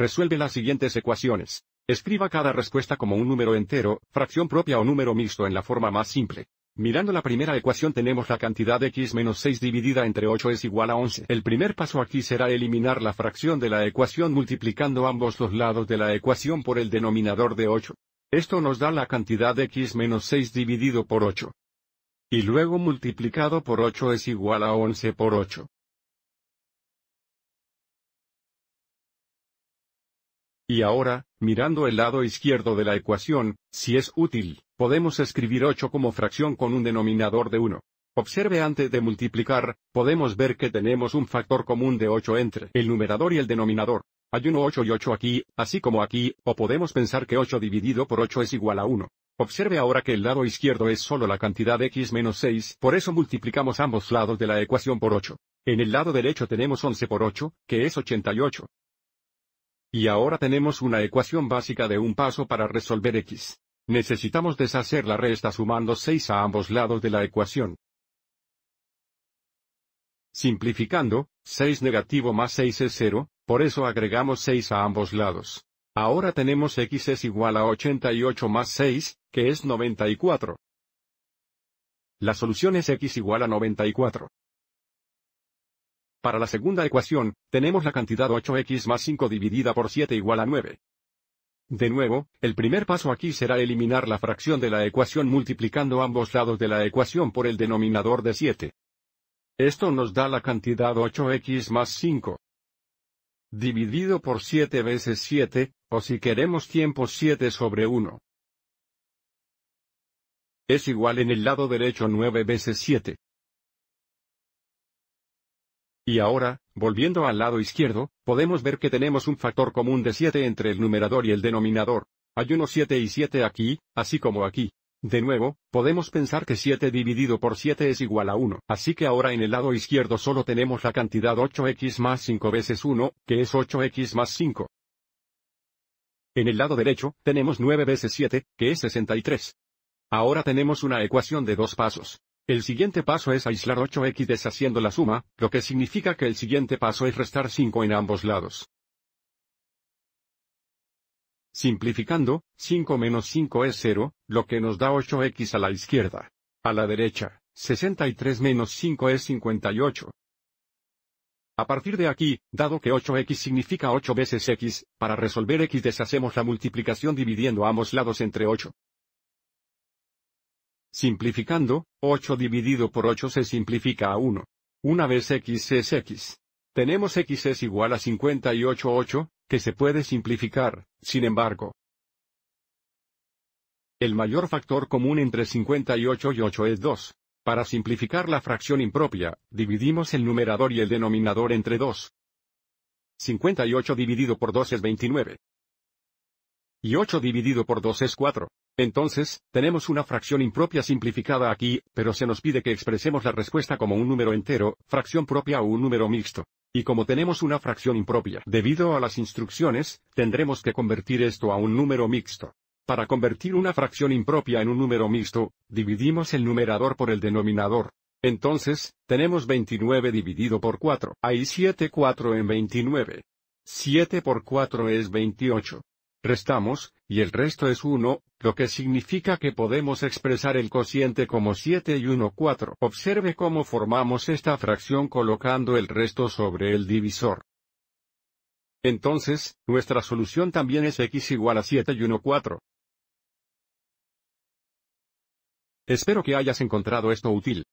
Resuelve las siguientes ecuaciones. Escriba cada respuesta como un número entero, fracción propia o número mixto en la forma más simple. Mirando la primera ecuación tenemos la cantidad de x menos 6 dividida entre 8 es igual a 11. El primer paso aquí será eliminar la fracción de la ecuación multiplicando ambos los lados de la ecuación por el denominador de 8. Esto nos da la cantidad de x menos 6 dividido por 8. Y luego multiplicado por 8 es igual a 11 por 8. Y ahora, mirando el lado izquierdo de la ecuación, si es útil, podemos escribir 8 como fracción con un denominador de 1. Observe antes de multiplicar, podemos ver que tenemos un factor común de 8 entre el numerador y el denominador. Hay 1 8 y 8 aquí, así como aquí, o podemos pensar que 8 dividido por 8 es igual a 1. Observe ahora que el lado izquierdo es solo la cantidad x menos 6, por eso multiplicamos ambos lados de la ecuación por 8. En el lado derecho tenemos 11 por 8, que es 88. Y ahora tenemos una ecuación básica de un paso para resolver x. Necesitamos deshacer la resta sumando 6 a ambos lados de la ecuación. Simplificando, 6 negativo más 6 es 0, por eso agregamos 6 a ambos lados. Ahora tenemos x es igual a 88 más 6, que es 94. La solución es x igual a 94. Para la segunda ecuación, tenemos la cantidad 8x más 5 dividida por 7 igual a 9. De nuevo, el primer paso aquí será eliminar la fracción de la ecuación multiplicando ambos lados de la ecuación por el denominador de 7. Esto nos da la cantidad 8x más 5. Dividido por 7 veces 7, o si queremos tiempo 7 sobre 1. Es igual en el lado derecho 9 veces 7. Y ahora, volviendo al lado izquierdo, podemos ver que tenemos un factor común de 7 entre el numerador y el denominador. Hay unos 7 y 7 aquí, así como aquí. De nuevo, podemos pensar que 7 dividido por 7 es igual a 1. Así que ahora en el lado izquierdo solo tenemos la cantidad 8x más 5 veces 1, que es 8x más 5. En el lado derecho, tenemos 9 veces 7, que es 63. Ahora tenemos una ecuación de dos pasos. El siguiente paso es aislar 8x deshaciendo la suma, lo que significa que el siguiente paso es restar 5 en ambos lados. Simplificando, 5 menos 5 es 0, lo que nos da 8x a la izquierda. A la derecha, 63 menos 5 es 58. A partir de aquí, dado que 8x significa 8 veces x, para resolver x deshacemos la multiplicación dividiendo ambos lados entre 8. Simplificando, 8 dividido por 8 se simplifica a 1. Una vez x es x. Tenemos x es igual a 58 8, que se puede simplificar, sin embargo. El mayor factor común entre 58 y 8 es 2. Para simplificar la fracción impropia, dividimos el numerador y el denominador entre 2. 58 dividido por 2 es 29. Y 8 dividido por 2 es 4. Entonces, tenemos una fracción impropia simplificada aquí, pero se nos pide que expresemos la respuesta como un número entero, fracción propia o un número mixto. Y como tenemos una fracción impropia debido a las instrucciones, tendremos que convertir esto a un número mixto. Para convertir una fracción impropia en un número mixto, dividimos el numerador por el denominador. Entonces, tenemos 29 dividido por 4. Hay 7 4 en 29. 7 por 4 es 28. Restamos, y el resto es 1, lo que significa que podemos expresar el cociente como 7 y 1 4. Observe cómo formamos esta fracción colocando el resto sobre el divisor. Entonces, nuestra solución también es x igual a 7 y 1 4. Espero que hayas encontrado esto útil.